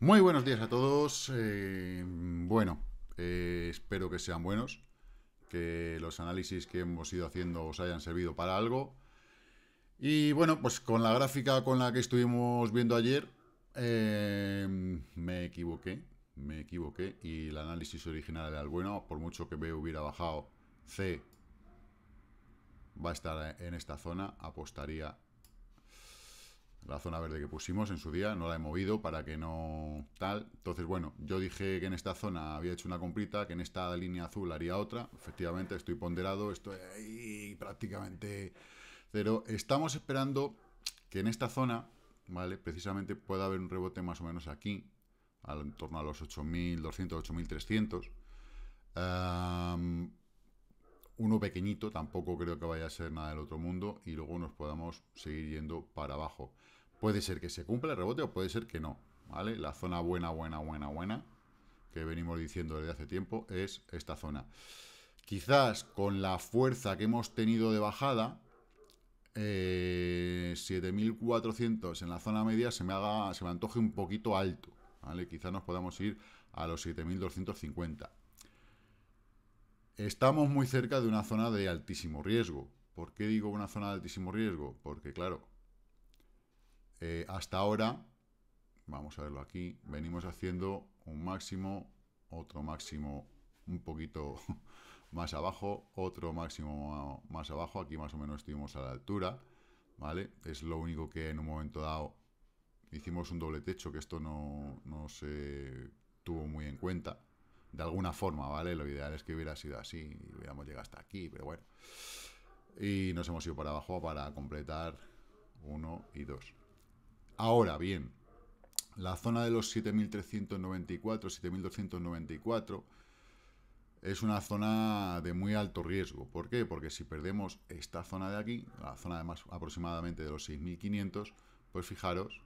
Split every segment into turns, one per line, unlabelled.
Muy buenos días a todos. Eh, bueno, eh, espero que sean buenos, que los análisis que hemos ido haciendo os hayan servido para algo. Y bueno, pues con la gráfica con la que estuvimos viendo ayer, eh, me equivoqué, me equivoqué. Y el análisis original era el bueno, por mucho que B hubiera bajado, C va a estar en esta zona, apostaría la zona verde que pusimos en su día, no la he movido para que no tal. Entonces, bueno, yo dije que en esta zona había hecho una comprita, que en esta línea azul haría otra. Efectivamente, estoy ponderado, estoy ahí prácticamente ...pero Estamos esperando que en esta zona, ¿vale? Precisamente pueda haber un rebote más o menos aquí, al, en torno a los 8.200, 8.300. uno pequeñito, tampoco creo que vaya a ser nada del otro mundo, y luego nos podamos seguir yendo para abajo. Puede ser que se cumpla el rebote o puede ser que no, ¿vale? La zona buena, buena, buena, buena, que venimos diciendo desde hace tiempo, es esta zona. Quizás con la fuerza que hemos tenido de bajada, 7.400 eh, en la zona media se me, haga, se me antoje un poquito alto, ¿vale? Quizás nos podamos ir a los 7.250. Estamos muy cerca de una zona de altísimo riesgo. ¿Por qué digo una zona de altísimo riesgo? Porque, claro, eh, hasta ahora, vamos a verlo aquí, venimos haciendo un máximo, otro máximo un poquito más abajo, otro máximo más abajo, aquí más o menos estuvimos a la altura, ¿vale? Es lo único que en un momento dado hicimos un doble techo, que esto no, no se tuvo muy en cuenta, de alguna forma, ¿vale? Lo ideal es que hubiera sido así, y hubiéramos llegado hasta aquí, pero bueno. Y nos hemos ido para abajo para completar uno y dos Ahora bien, la zona de los 7.394, 7.294 es una zona de muy alto riesgo. ¿Por qué? Porque si perdemos esta zona de aquí, la zona de más aproximadamente de los 6.500, pues fijaros,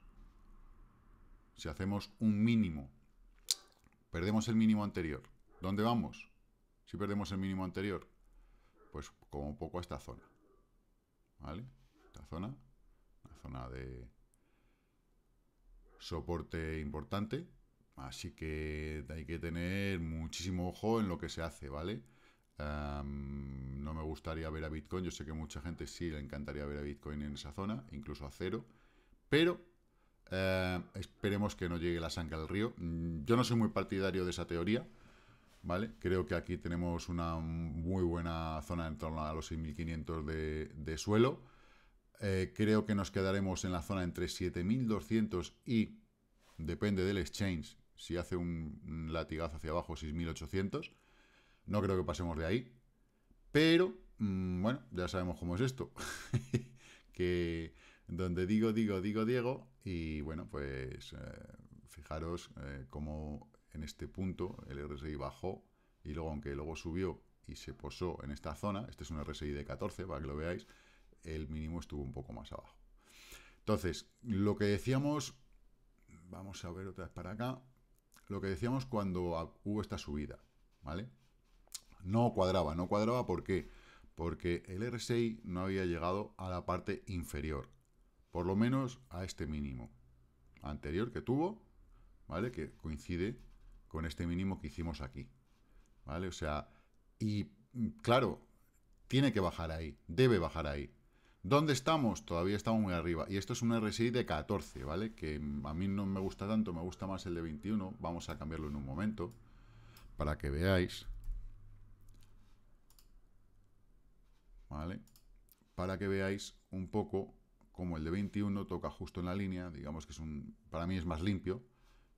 si hacemos un mínimo, perdemos el mínimo anterior. ¿Dónde vamos? Si perdemos el mínimo anterior, pues como poco a esta zona. ¿Vale? Esta zona, la zona de soporte importante, así que hay que tener muchísimo ojo en lo que se hace, ¿vale? no me gustaría ver a Bitcoin, yo sé que mucha gente sí le encantaría ver a Bitcoin en esa zona, incluso a cero, pero eh, esperemos que no llegue la sanca al río. Mm, yo no soy muy partidario de esa teoría, ¿vale? Creo que aquí tenemos una muy buena zona en torno a los 6.500 de, de suelo, eh, creo que nos quedaremos en la zona entre 7.200 y, depende del exchange, si hace un latigazo hacia abajo, 6.800. No creo que pasemos de ahí. Pero, mm, bueno, ya sabemos cómo es esto. que donde digo, digo, digo, Diego. Y bueno, pues eh, fijaros eh, cómo en este punto el RSI bajó y luego, aunque luego subió y se posó en esta zona, este es un RSI de 14, para que lo veáis, el mínimo estuvo un poco más abajo. Entonces, lo que decíamos, vamos a ver otra vez para acá, lo que decíamos cuando hubo esta subida, ¿vale? No cuadraba, no cuadraba, ¿por qué? Porque el RSI no había llegado a la parte inferior, por lo menos a este mínimo anterior que tuvo, ¿vale? Que coincide con este mínimo que hicimos aquí, ¿vale? O sea, y claro, tiene que bajar ahí, debe bajar ahí. ¿Dónde estamos? Todavía estamos muy arriba. Y esto es un RSI de 14, ¿vale? Que a mí no me gusta tanto, me gusta más el de 21. Vamos a cambiarlo en un momento para que veáis. ¿Vale? Para que veáis un poco cómo el de 21 toca justo en la línea, digamos que es un, para mí es más limpio,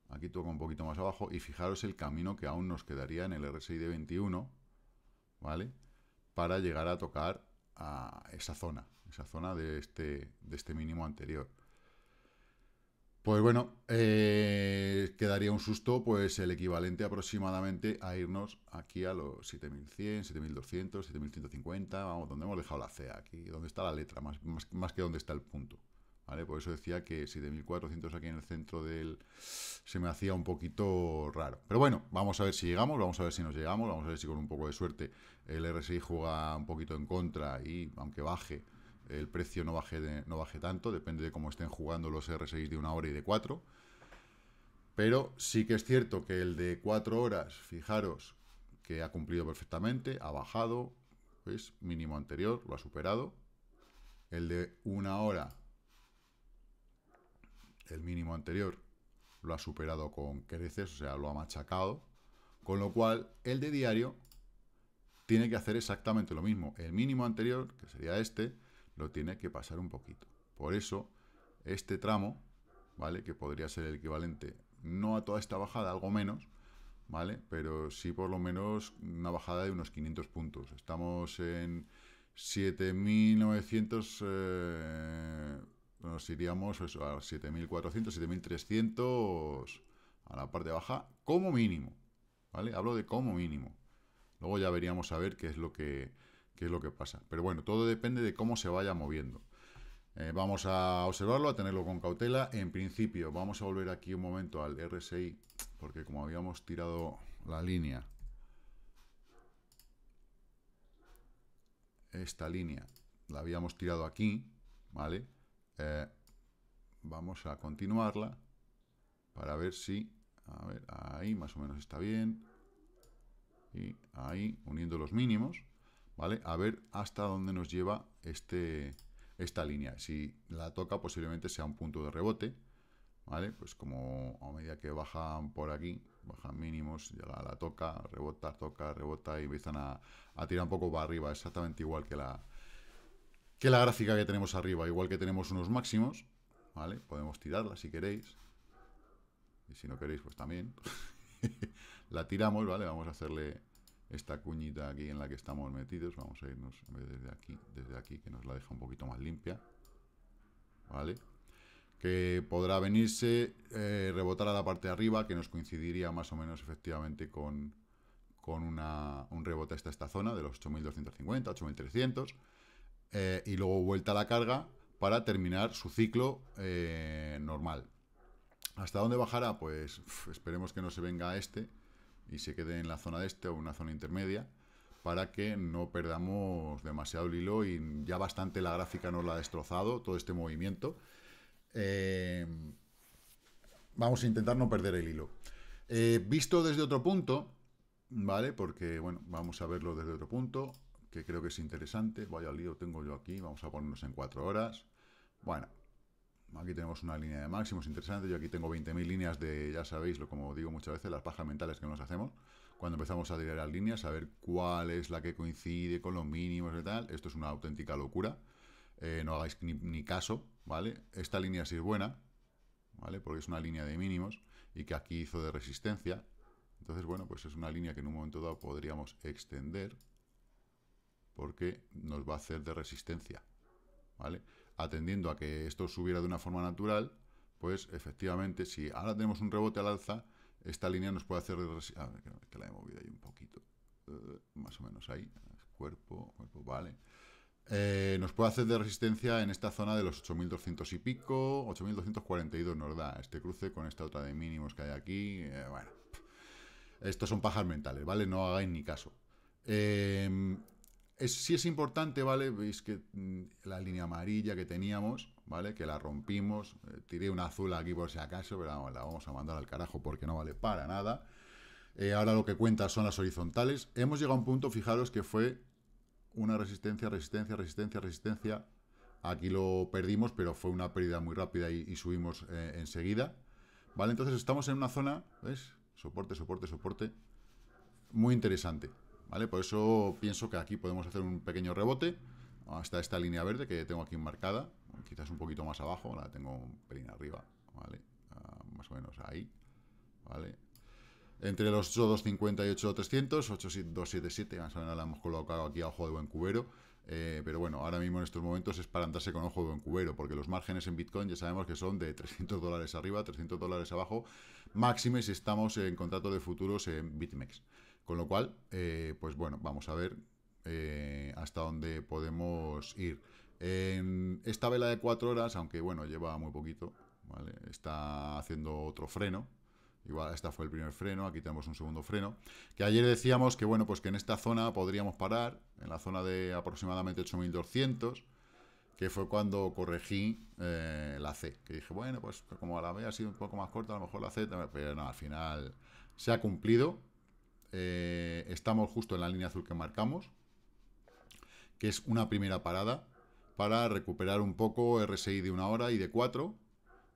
aquí toca un poquito más abajo, y fijaros el camino que aún nos quedaría en el RSI de 21, ¿vale? Para llegar a tocar esa zona, esa zona de este, de este mínimo anterior. Pues bueno, eh, quedaría un susto, pues el equivalente aproximadamente a irnos aquí a los 7100, 7200, 7150, vamos, donde hemos dejado la C? aquí, donde está la letra, más, más que donde está el punto. Por eso decía que 7400 aquí en el centro del... se me hacía un poquito raro. Pero bueno, vamos a ver si llegamos, vamos a ver si nos llegamos, vamos a ver si con un poco de suerte el RSI juega un poquito en contra y aunque baje, el precio no baje, no baje tanto, depende de cómo estén jugando los RSI de una hora y de cuatro. Pero sí que es cierto que el de cuatro horas, fijaros, que ha cumplido perfectamente, ha bajado, es pues, Mínimo anterior, lo ha superado. El de una hora el mínimo anterior lo ha superado con creces, o sea, lo ha machacado. Con lo cual, el de diario tiene que hacer exactamente lo mismo. El mínimo anterior, que sería este, lo tiene que pasar un poquito. Por eso, este tramo, ¿vale? Que podría ser el equivalente, no a toda esta bajada, algo menos, ¿vale? Pero sí por lo menos una bajada de unos 500 puntos. Estamos en 7.900 nos iríamos a 7.400, 7.300 a la parte baja como mínimo, ¿vale? Hablo de como mínimo. Luego ya veríamos a ver qué es lo que, es lo que pasa. Pero bueno, todo depende de cómo se vaya moviendo. Eh, vamos a observarlo, a tenerlo con cautela. En principio, vamos a volver aquí un momento al RSI, porque como habíamos tirado la línea, esta línea la habíamos tirado aquí, ¿vale? Eh, vamos a continuarla para ver si... A ver, ahí más o menos está bien. Y ahí, uniendo los mínimos, ¿vale? A ver hasta dónde nos lleva este, esta línea. Si la toca, posiblemente sea un punto de rebote, ¿vale? Pues como a medida que bajan por aquí, bajan mínimos, llega la toca, rebota, toca, rebota y empiezan a, a tirar un poco para arriba, exactamente igual que la, que la gráfica que tenemos arriba, igual que tenemos unos máximos, ¿vale? Podemos tirarla si queréis. Y si no queréis, pues también. la tiramos, ¿vale? Vamos a hacerle esta cuñita aquí en la que estamos metidos. Vamos a irnos desde aquí, desde aquí, que nos la deja un poquito más limpia. ¿Vale? Que podrá venirse, eh, rebotar a la parte de arriba, que nos coincidiría más o menos efectivamente con, un rebote a esta zona de los 8.250, 8.300. Eh, y luego vuelta a la carga para terminar su ciclo eh, normal. ¿Hasta dónde bajará? Pues esperemos que no se venga a este y se quede en la zona de este o una zona intermedia para que no perdamos demasiado el hilo y ya bastante la gráfica nos la ha destrozado todo este movimiento. Eh, vamos a intentar no perder el hilo. visto desde otro punto, ¿vale? Porque, bueno, vamos a verlo desde otro punto que creo que es interesante. Vaya lío tengo yo aquí, vamos a ponernos en 4 horas. Bueno, aquí tenemos una línea de máximos interesante. Yo aquí tengo 20.000 líneas de, ya sabéis, lo como digo muchas veces, las pajas mentales que nos hacemos. Cuando empezamos a tirar las líneas, a ver cuál es la que coincide con los mínimos y tal. Esto es una auténtica locura. Eh, no hagáis ni, ni, caso, ¿vale? Esta línea sí es buena, ¿vale? Porque es una línea de mínimos y que aquí hizo de resistencia. Entonces, bueno, pues es una línea que en un momento dado podríamos extender porque nos va a hacer de resistencia. ¿Vale? Atendiendo a que esto subiera de una forma natural, pues efectivamente, si ahora tenemos un rebote al alza, esta línea nos puede hacer de resistencia. A ver, que la he movido ahí un poquito. Eh, más o menos ahí. Cuerpo, cuerpo, vale. Eh, nos puede hacer de resistencia en esta zona de los 8200 y pico, 8242 nos da este cruce con esta otra de mínimos que hay aquí. Eh, bueno, estos son pajas mentales, ¿vale? No hagáis ni caso. Eh, si es importante, ¿vale? Veis que mm, la línea amarilla que teníamos, ¿vale? Que la rompimos. Eh, tiré una azul aquí por si acaso, pero la vamos a mandar al carajo porque no vale para nada. Eh, ahora lo que cuenta son las horizontales. Hemos llegado a un punto, fijaros, que fue una resistencia, resistencia, resistencia, resistencia. Aquí lo perdimos, pero fue una pérdida muy rápida y, subimos eh, enseguida. ¿Vale? Entonces estamos en una zona, ¿ves? Soporte, soporte, soporte. Muy interesante. Por eso pienso que aquí podemos hacer un pequeño rebote hasta esta línea verde que tengo aquí marcada, quizás un poquito más abajo, la tengo un pelín arriba, ¿vale? Ah, más o menos ahí, ¿vale? Entre los 8250 y 8300, 8277, más o menos la hemos colocado aquí a ojo de buen cubero, eh, pero bueno, ahora mismo en estos momentos es para andarse con ojo de buen cubero, porque los márgenes en Bitcoin ya sabemos que son de 300 dólares arriba, 300 dólares abajo, máxime si estamos en contrato de futuros en BitMEX. Con lo cual, eh, pues bueno, vamos a ver eh, hasta dónde podemos ir. En esta vela de 4 horas, aunque bueno, lleva muy poquito, ¿vale? está haciendo otro freno. Igual, este fue el primer freno, aquí tenemos un segundo freno. Que ayer decíamos que, bueno, pues que en esta zona podríamos parar, en la zona de aproximadamente 8200, que fue cuando corregí eh, la C. Que dije, bueno, pues como la B ha sido un poco más corta, a lo mejor la C, pero no, al final se ha cumplido. Eh, estamos justo en la línea azul que marcamos, que es una primera parada para recuperar un poco RSI de una hora y de cuatro,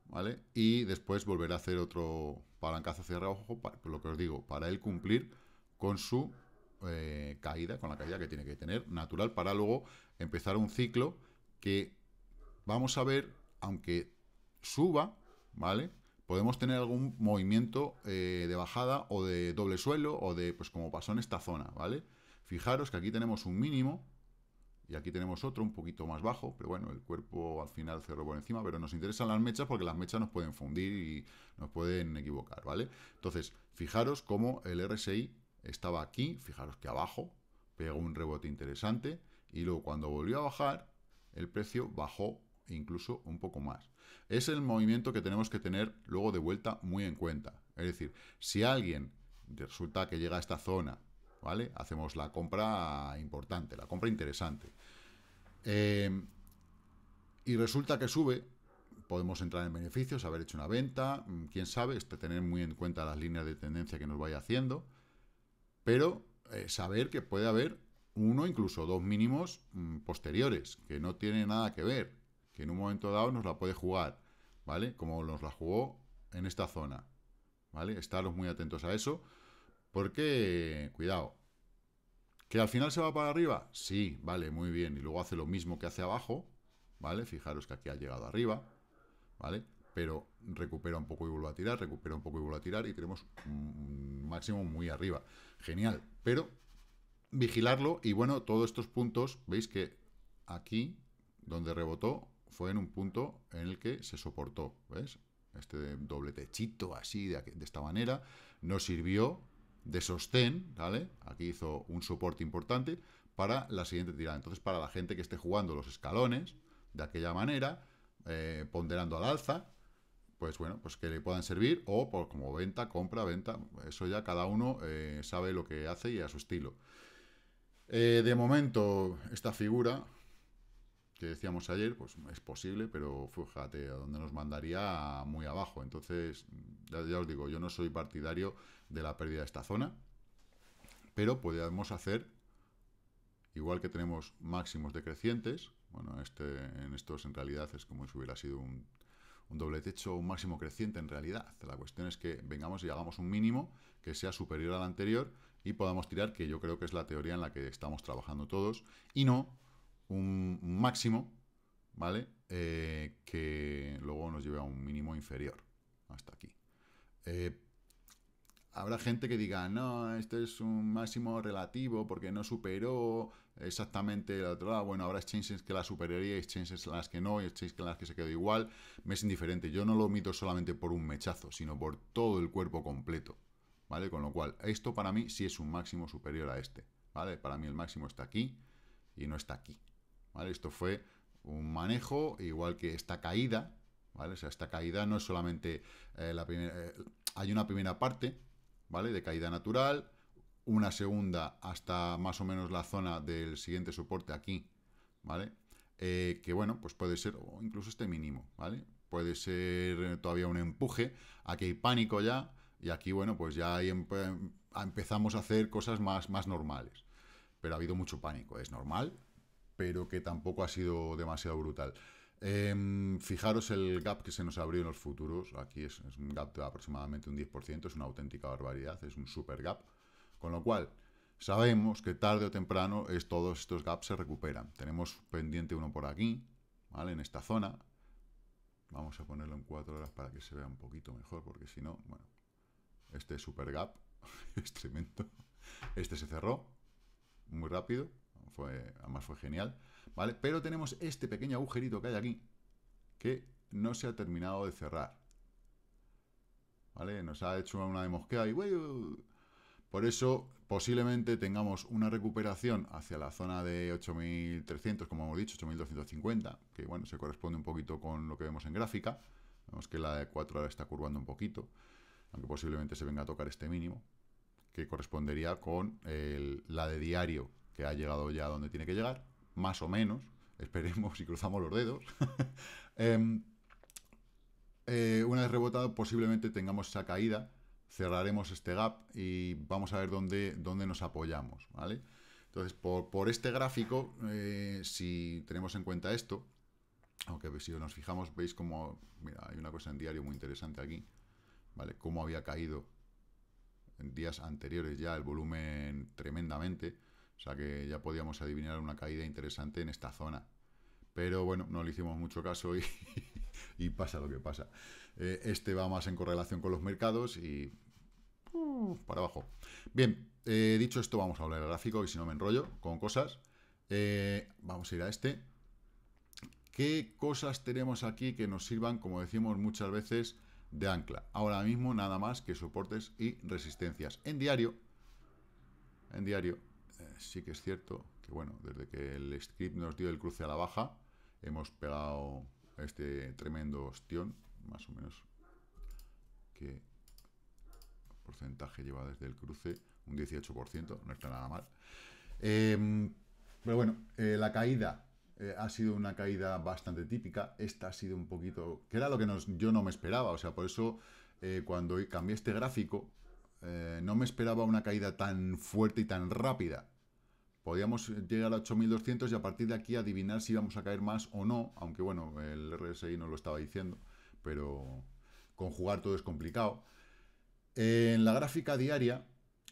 ¿vale? Y después volver a hacer otro palancazo hacia abajo, por lo que os digo, para él cumplir con su eh, caída, con la caída que tiene que tener natural, para luego empezar un ciclo que vamos a ver, aunque suba, ¿vale? podemos tener algún movimiento eh, de bajada o de doble suelo o de, pues como pasó en esta zona, ¿vale? Fijaros que aquí tenemos un mínimo y aquí tenemos otro un poquito más bajo, pero bueno, el cuerpo al final cerró por encima, pero nos interesan las mechas porque las mechas nos pueden fundir y nos pueden equivocar, ¿vale? Entonces, fijaros cómo el RSI estaba aquí, fijaros que abajo pegó un rebote interesante y luego cuando volvió a bajar, el precio bajó incluso un poco más es el movimiento que tenemos que tener luego de vuelta muy en cuenta. Es decir, si alguien resulta que llega a esta zona, ¿vale? Hacemos la compra importante, la compra interesante. Eh, y resulta que sube, podemos entrar en beneficios, haber hecho una venta, mm, quién sabe, este, tener muy en cuenta las líneas de tendencia que nos vaya haciendo, pero eh, saber que puede haber uno, incluso dos mínimos mm, posteriores, que no tiene nada que ver que en un momento dado nos la puede jugar, ¿vale? Como nos la jugó en esta zona, ¿vale? Estaros muy atentos a eso, porque, cuidado, ¿que al final se va para arriba? Sí, vale, muy bien, y luego hace lo mismo que hace abajo, ¿vale? Fijaros que aquí ha llegado arriba, ¿vale? Pero recupera un poco y vuelve a tirar, recupera un poco y vuelve a tirar, y tenemos un máximo muy arriba. Genial, pero vigilarlo, y bueno, todos estos puntos, veis que aquí, donde rebotó, fue en un punto en el que se soportó, ¿ves? Este doble techito así, de, esta manera, nos sirvió de sostén, ¿vale? Aquí hizo un soporte importante para la siguiente tirada. Entonces, para la gente que esté jugando los escalones de aquella manera, eh, ponderando al alza, pues bueno, pues que le puedan servir, o por como venta, compra, venta, eso ya cada uno eh, sabe lo que hace y a su estilo. Eh, de momento, esta figura, que decíamos ayer, pues es posible, pero fíjate a dónde nos mandaría muy abajo. Entonces, ya, os digo, yo no soy partidario de la pérdida de esta zona, pero podemos hacer, igual que tenemos máximos decrecientes, bueno, este, en estos en realidad es como si hubiera sido un, un doble techo, un máximo creciente en realidad. La cuestión es que vengamos y hagamos un mínimo que sea superior al anterior y podamos tirar, que yo creo que es la teoría en la que estamos trabajando todos, y no un máximo, ¿vale? Eh, que luego nos lleve a un mínimo inferior, hasta aquí. Eh, habrá gente que diga, no, este es un máximo relativo porque no superó exactamente el otro lado. Bueno, habrá exchanges que la superaría, exchanges las que no, y exchanges las que se quedó igual. Me es indiferente. Yo no lo omito solamente por un mechazo, sino por todo el cuerpo completo. ¿Vale? Con lo cual, esto para mí sí es un máximo superior a este. ¿Vale? Para mí el máximo está aquí y no está aquí. Esto fue un manejo, igual que esta caída, ¿vale? O sea, esta caída no es solamente eh, la primera... Eh, hay una primera parte, ¿vale? De caída natural, una segunda hasta más o menos la zona del siguiente soporte aquí, ¿vale? Eh, que bueno, pues puede ser, o incluso este mínimo, ¿vale? Puede ser todavía un empuje, aquí hay pánico ya, y aquí, bueno, pues ya em, empezamos a hacer cosas más, más normales. Pero ha habido mucho pánico, es normal, pero que tampoco ha sido demasiado brutal. Em, fijaros el gap que se nos abrió en los futuros. Aquí es, un gap de aproximadamente un 10%, es una auténtica barbaridad, es un super gap. Con lo cual, sabemos que tarde o temprano es, todos estos gaps se recuperan. Tenemos pendiente uno por aquí, ¿vale? En esta zona. Vamos a ponerlo en 4 horas para que se vea un poquito mejor, porque si no, bueno, este super gap es tremendo. Este se cerró muy rápido, fue, además fue genial, ¿vale? Pero tenemos este pequeño agujerito que hay aquí, que no se ha terminado de cerrar, ¿vale? Nos ha hecho una de mosqueda y... Por eso, posiblemente tengamos una recuperación hacia la zona de 8.300, como hemos dicho, 8.250, que bueno, se corresponde un poquito con lo que vemos en gráfica. Vemos que la de 4 ahora está curvando un poquito, aunque posiblemente se venga a tocar este mínimo, que correspondería con la de diario, que ha llegado ya donde tiene que llegar, más o menos, esperemos y cruzamos los dedos. Em, eh, una vez rebotado, posiblemente tengamos esa caída, cerraremos este gap y vamos a ver dónde, dónde nos apoyamos, ¿vale? Entonces, por, este gráfico, eh, si tenemos en cuenta esto, aunque si nos fijamos, veis como, mira, hay una cosa en diario muy interesante aquí, ¿vale? Cómo había caído en días anteriores ya el volumen tremendamente, o sea que ya podíamos adivinar una caída interesante en esta zona. Pero bueno, no le hicimos mucho caso y, pasa lo que pasa. Eh, este va más en correlación con los mercados y para abajo. Bien, eh, dicho esto, vamos a hablar del gráfico, y si no me enrollo con cosas. Eh, vamos a ir a este. ¿Qué cosas tenemos aquí que nos sirvan, como decimos muchas veces, de ancla? Ahora mismo nada más que soportes y resistencias. En diario, en diario, eh, sí que es cierto que, bueno, desde que el script nos dio el cruce a la baja, hemos pegado este tremendo ostión, más o menos, que porcentaje lleva desde el cruce, un 18%, no está nada mal. Em, pero bueno, eh, la caída eh, ha sido una caída bastante típica, esta ha sido un poquito, que era lo que yo no me esperaba, o sea, por eso cuando cambié este gráfico, eh, no me esperaba una caída tan fuerte y tan rápida. Podíamos llegar a 8200 y a partir de aquí adivinar si íbamos a caer más o no, aunque bueno, el RSI no lo estaba diciendo, pero conjugar todo es complicado. en la gráfica diaria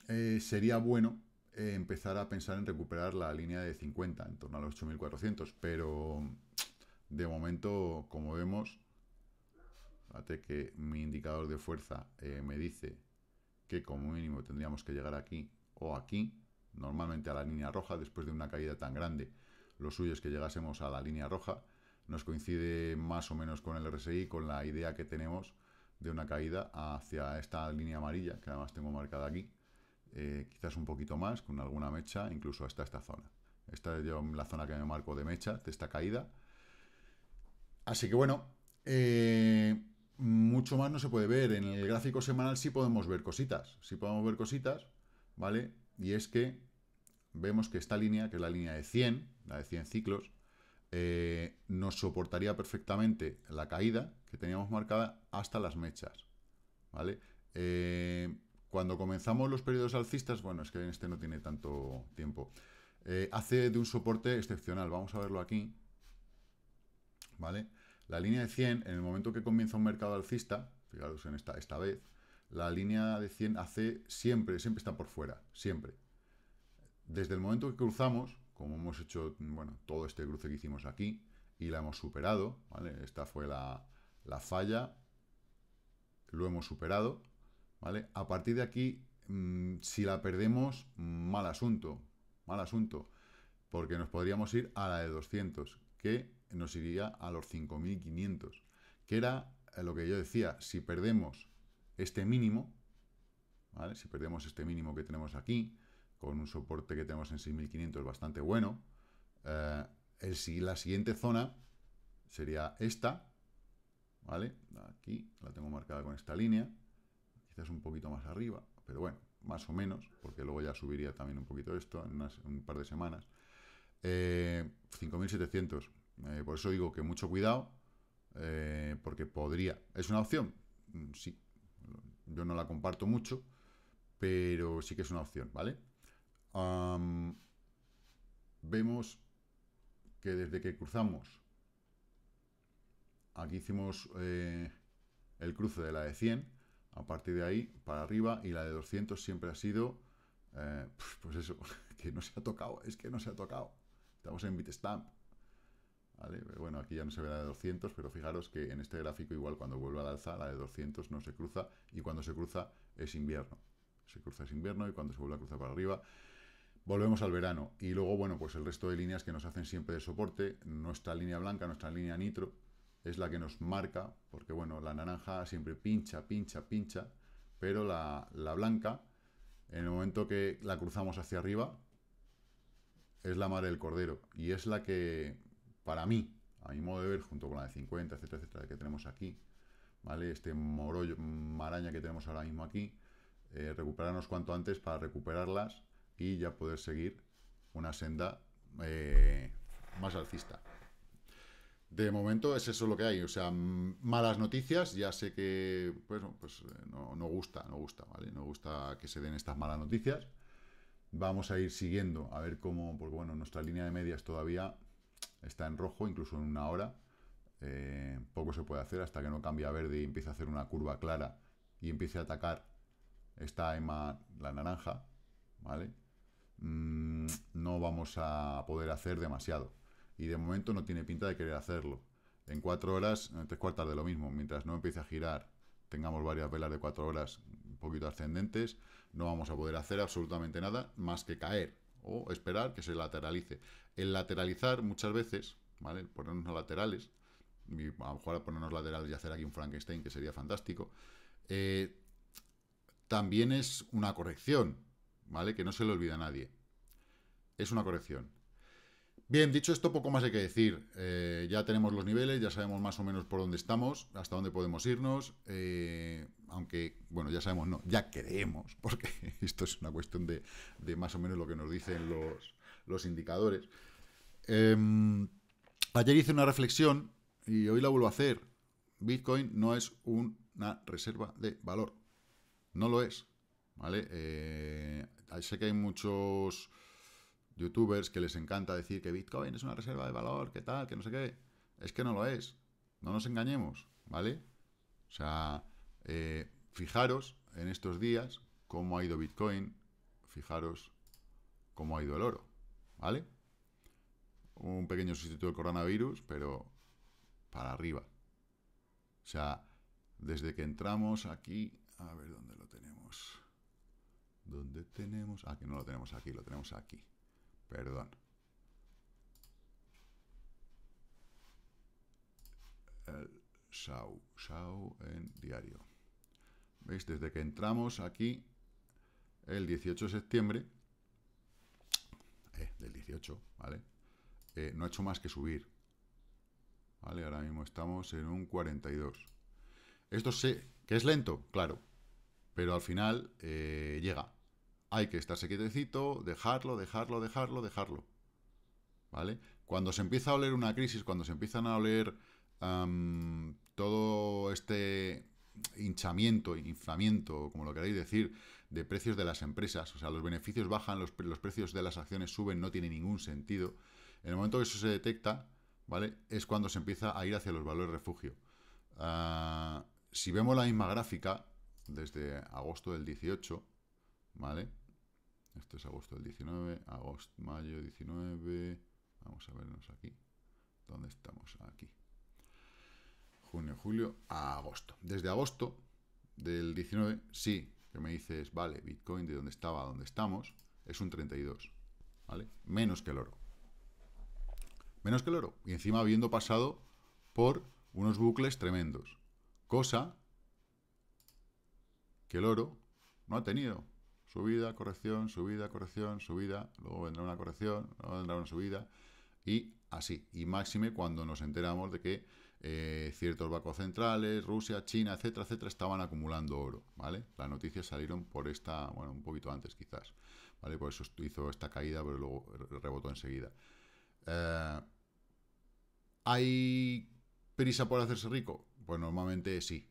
eh, sería bueno eh, empezar a pensar en recuperar la línea de 50, en torno a los 8400, pero de momento, como vemos, fíjate que mi indicador de fuerza me dice que como mínimo tendríamos que llegar aquí o aquí, normalmente a la línea roja después de una caída tan grande. Lo suyo es que llegásemos a la línea roja. Nos coincide más o menos con el RSI, con la idea que tenemos de una caída hacia esta línea amarilla, que además tengo marcada aquí, eh, quizás un poquito más, con alguna mecha, incluso hasta esta zona. Esta es la zona que me marco de mecha, de esta caída. Así que bueno, eh, mucho más no se puede ver. En el gráfico semanal sí podemos ver cositas. si podemos ver cositas, ¿vale? Y es que vemos que esta línea, que es la línea de 100, la de 100 ciclos, eh, nos soportaría perfectamente la caída que teníamos marcada hasta las mechas, ¿vale? Eh, cuando comenzamos los periodos alcistas, bueno, es que en este no tiene tanto tiempo, eh, hace de un soporte excepcional. Vamos a verlo aquí, ¿vale? vale la línea de 100, en el momento que comienza un mercado alcista, fijaros en esta, esta vez, la línea de 100 hace siempre, siempre está por fuera, siempre. Desde el momento que cruzamos, como hemos hecho, bueno, todo este cruce que hicimos aquí, y la hemos superado, ¿vale? Esta fue la, falla, lo hemos superado, ¿vale? A partir de aquí, mm, si la perdemos, mal asunto, mal asunto, porque nos podríamos ir a la de 200, que nos iría a los 5.500, que era eh, lo que yo decía, si perdemos este mínimo, ¿vale? si perdemos este mínimo que tenemos aquí, con un soporte que tenemos en 6.500 bastante bueno, eh, la siguiente zona sería esta, ¿vale? Aquí la tengo marcada con esta línea, quizás un poquito más arriba, pero bueno, más o menos, porque luego ya subiría también un poquito esto en, un par de semanas. 5.700, eh, eh, por eso digo que mucho cuidado, eh, porque podría... ¿Es una opción? Mm, sí, yo no la comparto mucho, pero sí que es una opción, ¿vale? vemos que desde que cruzamos, aquí hicimos eh, el cruce de la de 100, a partir de ahí para arriba, y la de 200 siempre ha sido, pues eso, que no se ha tocado, es que no se ha tocado. Estamos en Bitstamp. Bueno, aquí ya no se ve la de 200, pero fijaros que en este gráfico igual cuando vuelve la alza la de 200 no se cruza y cuando se cruza es invierno. Se cruza es invierno y cuando se vuelve a cruzar para arriba volvemos al verano. Y luego, bueno, pues el resto de líneas que nos hacen siempre de soporte, nuestra línea blanca, nuestra línea nitro, es la que nos marca, porque bueno, la naranja siempre pincha, pincha, pincha, pero la, la blanca, en el momento que la cruzamos hacia arriba, es la madre del cordero y es la que para mí, a mi modo de ver, junto con la de 50, etcétera, etcétera, que tenemos aquí, ¿vale? Este morollo, maraña que tenemos ahora mismo aquí, eh, recuperarnos cuanto antes para recuperarlas y ya poder seguir una senda eh, más alcista. De momento es eso lo que hay, o sea, malas noticias, ya sé que pues, pues no, no, gusta, no gusta, ¿vale? No gusta que se den estas malas noticias. Vamos a ir siguiendo, a ver cómo, pues bueno, nuestra línea de medias todavía está en rojo, incluso en una hora. Eh, poco se puede hacer hasta que no cambie a verde y empiece a hacer una curva clara y empiece a atacar esta EMA, la naranja, ¿vale? Mm, no vamos a poder hacer demasiado. Y de momento no tiene pinta de querer hacerlo. En cuatro horas, en tres cuartas de lo mismo. Mientras no empiece a girar, tengamos varias velas de cuatro horas un poquito ascendentes, no vamos a poder hacer absolutamente nada más que caer o esperar que se lateralice. El lateralizar muchas veces, ¿vale? ponernos laterales, y a lo mejor ponernos laterales y hacer aquí un Frankenstein, que sería fantástico, eh, también es una corrección, ¿vale? Que no se le olvida a nadie. Es una corrección. Bien, dicho esto, poco más hay que decir. Eh, ya tenemos los niveles, ya sabemos más o menos por dónde estamos, hasta dónde podemos irnos. Eh, aunque, bueno, ya sabemos, no, ya creemos, porque esto es una cuestión de, más o menos lo que nos dicen los, indicadores. Em, ayer hice una reflexión y hoy la vuelvo a hacer. Bitcoin no es una reserva de valor. No lo es. ¿Vale? Eh, sé que hay muchos youtubers que les encanta decir que Bitcoin es una reserva de valor, que tal, que no sé qué. Es que no lo es. No nos engañemos, ¿vale? O sea, eh, fijaros en estos días cómo ha ido Bitcoin, fijaros cómo ha ido el oro, ¿vale? Un pequeño sustituto del coronavirus, pero para arriba. O sea, desde que entramos aquí, a ver dónde lo tenemos. ¿Dónde tenemos? Ah, que no lo tenemos aquí, lo tenemos aquí. Perdón. El Sau. en diario. ¿Veis? Desde que entramos aquí el 18 de septiembre, eh, del 18, ¿vale? Eh, no ha hecho más que subir. ¿Vale? Ahora mismo estamos en un 42. Esto sé que es lento, claro, pero al final eh, llega hay que estarse quietecito, dejarlo, dejarlo, dejarlo, dejarlo. ¿Vale? Cuando se empieza a oler una crisis, cuando se empiezan a oler todo este hinchamiento, inflamiento, como lo queráis decir, de precios de las empresas, o sea, los beneficios bajan, los, precios de las acciones suben, no tiene ningún sentido. En el momento que eso se detecta, ¿vale? Es cuando se empieza a ir hacia los valores refugio. Ah, si vemos la misma gráfica desde agosto del 18, ¿vale? Esto es agosto del 19, agosto, mayo 19. Vamos a vernos aquí. ¿Dónde estamos? Aquí. Junio, julio, agosto. Desde agosto del 19, sí, que me dices, vale, Bitcoin de donde estaba a donde estamos es un 32, ¿vale? Menos que el oro. Menos que el oro. Y encima habiendo pasado por unos bucles tremendos. Cosa que el oro no ha tenido subida, corrección, subida, corrección, subida, luego vendrá una corrección, luego vendrá una subida, y así. Y máxime cuando nos enteramos de que eh, ciertos bancos centrales, Rusia, China, etcétera, etcétera, estaban acumulando oro, ¿vale? Las noticias salieron por esta, bueno, un poquito antes quizás, ¿vale? Por eso hizo esta caída, pero luego rebotó enseguida. Eh, ¿Hay prisa por hacerse rico? Pues normalmente sí.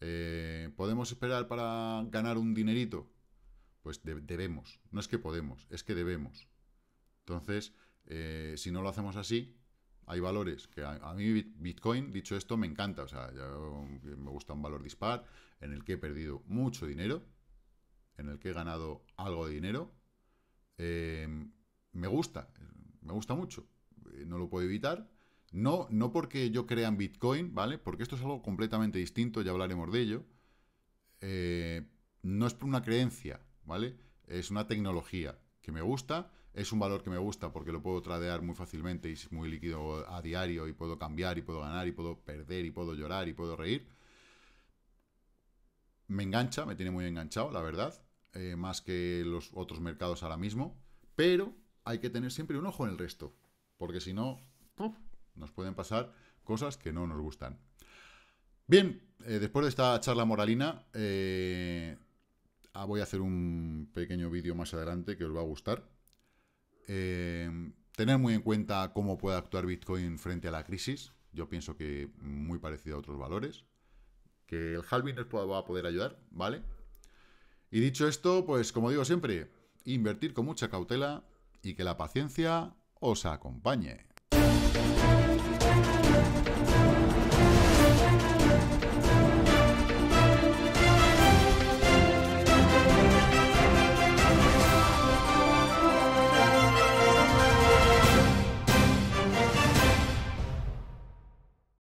Eh, ¿Podemos esperar para ganar un dinerito? Pues debemos, no es que podemos, es que debemos. Entonces, eh, si no lo hacemos así, hay valores que a, mí Bitcoin, dicho esto, me encanta. O sea, me gusta un valor dispar en el que he perdido mucho dinero, en el que he ganado algo de dinero. Eh, me gusta, me gusta mucho. Eh, no lo puedo evitar. No, no porque yo crea en Bitcoin, ¿vale? Porque esto es algo completamente distinto, ya hablaremos de ello. no es por una creencia, ¿vale? Es una tecnología que me gusta, es un valor que me gusta porque lo puedo tradear muy fácilmente y es muy líquido a diario y puedo cambiar y puedo ganar y puedo perder y puedo llorar y puedo reír. Me engancha, me tiene muy enganchado, la verdad, eh, más que los otros mercados ahora mismo, pero hay que tener siempre un ojo en el resto, porque si no, nos pueden pasar cosas que no nos gustan. Bien, eh, después de esta charla moralina, eh, Ah, voy a hacer un pequeño vídeo más adelante que os va a gustar. Eh, tener muy en cuenta cómo puede actuar Bitcoin frente a la crisis. Yo pienso que muy parecido a otros valores. Que el halving nos va a poder ayudar, ¿vale? Y dicho esto, pues como digo siempre, invertir con mucha cautela y que la paciencia os acompañe.